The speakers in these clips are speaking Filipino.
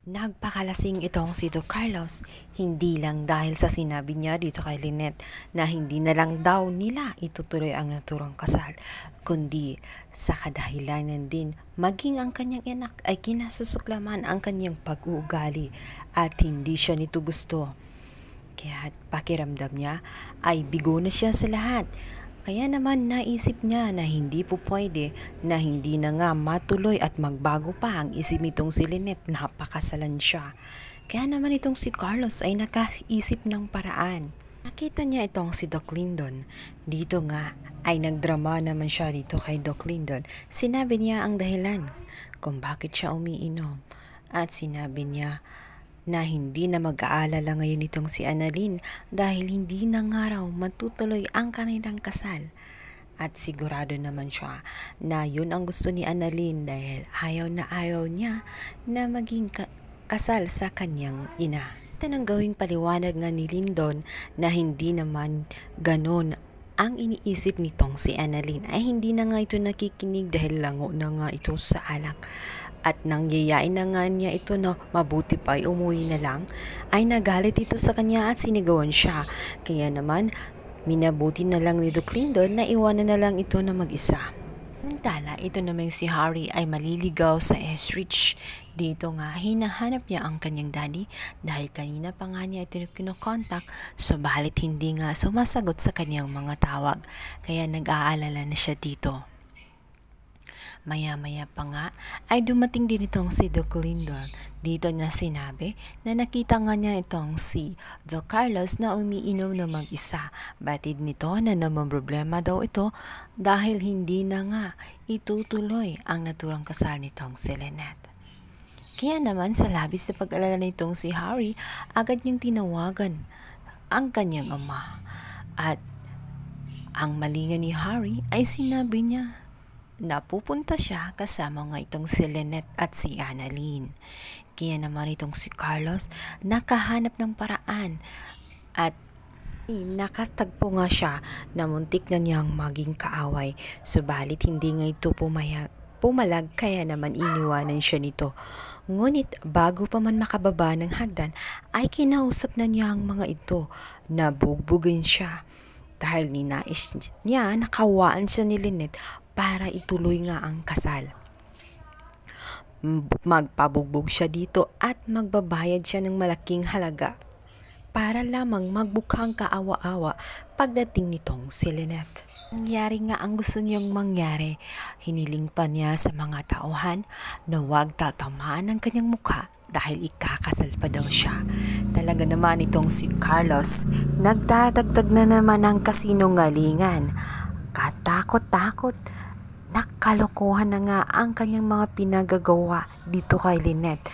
Nagpakalasing itong si Do Carlos, hindi lang dahil sa sinabi niya dito kay Lynette na hindi na lang daw nila itutuloy ang naturang kasal, kundi sa kadahilanan din maging ang kanyang anak ay kinasusuklaman ang kanyang pag-uugali at hindi siya nito gusto. Kaya't pakiramdam niya ay bigo na siya sa lahat kaya naman naisip niya na hindi po pwede na hindi na nga matuloy at magbago pa ang isip nitong si Lynette na siya. Kaya naman itong si Carlos ay nakaisip ng paraan. Nakita niya itong si Doc Lyndon. Dito nga ay nagdrama naman siya dito kay Doc Lyndon. Sinabi niya ang dahilan kung bakit siya umiinom. At sinabi niya na hindi na mag-aalala ngayon itong si Annalyn dahil hindi na nga raw matutuloy ang kanilang kasal. At sigurado naman siya na yun ang gusto ni Annalyn dahil ayaw na ayaw niya na maging ka- kasal sa kanyang ina. Tanang gawing paliwanag nga ni Lindon na hindi naman ganon ang iniisip nitong si Annalyn ay hindi na nga ito nakikinig dahil lango na nga ito sa alak. At nang yayain na nga niya ito na mabuti pa ay umuwi na lang, ay nagalit ito sa kanya at sinigawan siya. Kaya naman, minabuti na lang ni Duclindo na iwanan na lang ito na mag-isa. Samantala, ito namang si Harry ay maliligaw sa Esrich. Dito nga, hinahanap niya ang kanyang daddy dahil kanina pa nga niya ito kinokontak balit hindi nga sumasagot sa kanyang mga tawag kaya nag-aalala na siya dito. Maya-maya pa nga ay dumating din itong si Doc Lindon. Dito niya sinabi na nakita nga niya itong si Doc Carlos na umiinom na mag-isa. Batid nito na naman problema daw ito dahil hindi na nga itutuloy ang naturang kasal nitong si Lynette. Kaya naman sa labis sa pag-alala nitong si Harry, agad niyang tinawagan ang kanyang ama. At ang malinga ni Harry ay sinabi niya napupunta siya kasama nga itong si Lynette at si Annalyn. Kaya naman itong si Carlos nakahanap ng paraan at Nakatagpo nga siya na muntik na niyang maging kaaway, subalit hindi nga ito pumayag pumalag kaya naman iniwanan siya nito. Ngunit bago pa man makababa ng hagdan ay kinausap na niya ang mga ito. Nabugbugin siya. Dahil ninais niya, nakawaan siya ni Lynette para ituloy nga ang kasal. Magpabugbog siya dito at magbabayad siya ng malaking halaga para lamang magbukhang kaawa-awa pagdating nitong si Lynette. Nangyari nga ang gusto niyang mangyari. Hiniling pa niya sa mga tauhan na huwag tatamaan ang kanyang mukha dahil ikakasal pa daw siya. Talaga naman itong si Carlos, nagtatagtag na naman ang kasinungalingan. Katakot-takot, nakalokohan na nga ang kanyang mga pinagagawa dito kay Lynette.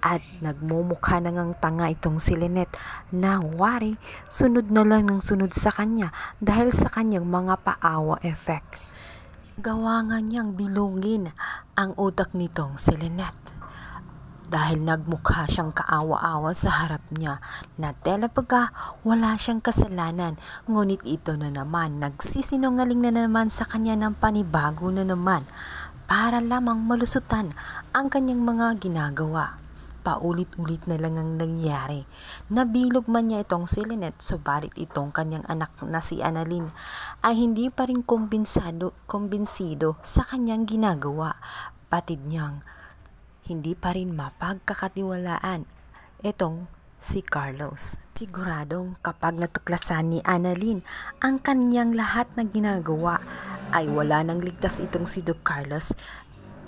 At nagmumukha na ngang tanga itong si Lynette na wari, sunod na lang ng sunod sa kanya dahil sa kanyang mga paawa effect. Gawa nga niyang bilungin ang utak nitong si Lynette dahil nagmukha siyang kaawa-awa sa harap niya na talabaga wala siyang kasalanan ngunit ito na naman nagsisinungaling na naman sa kanya ng panibago na naman para lamang malusutan ang kanyang mga ginagawa. Paulit-ulit na lang ang nangyari. Nabilog man niya itong si Lynette subalit itong kanyang anak na si Annalyn ay hindi pa rin kumbinsado, kumbinsido sa kanyang ginagawa. Patid niyang hindi pa rin mapagkakatiwalaan itong si Carlos. Siguradong kapag natuklasan ni Annalyn ang kanyang lahat na ginagawa ay wala nang ligtas itong si Duke Carlos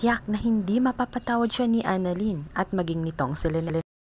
tiyak na hindi mapapatawad siya ni Annalyn at maging nitong si Lena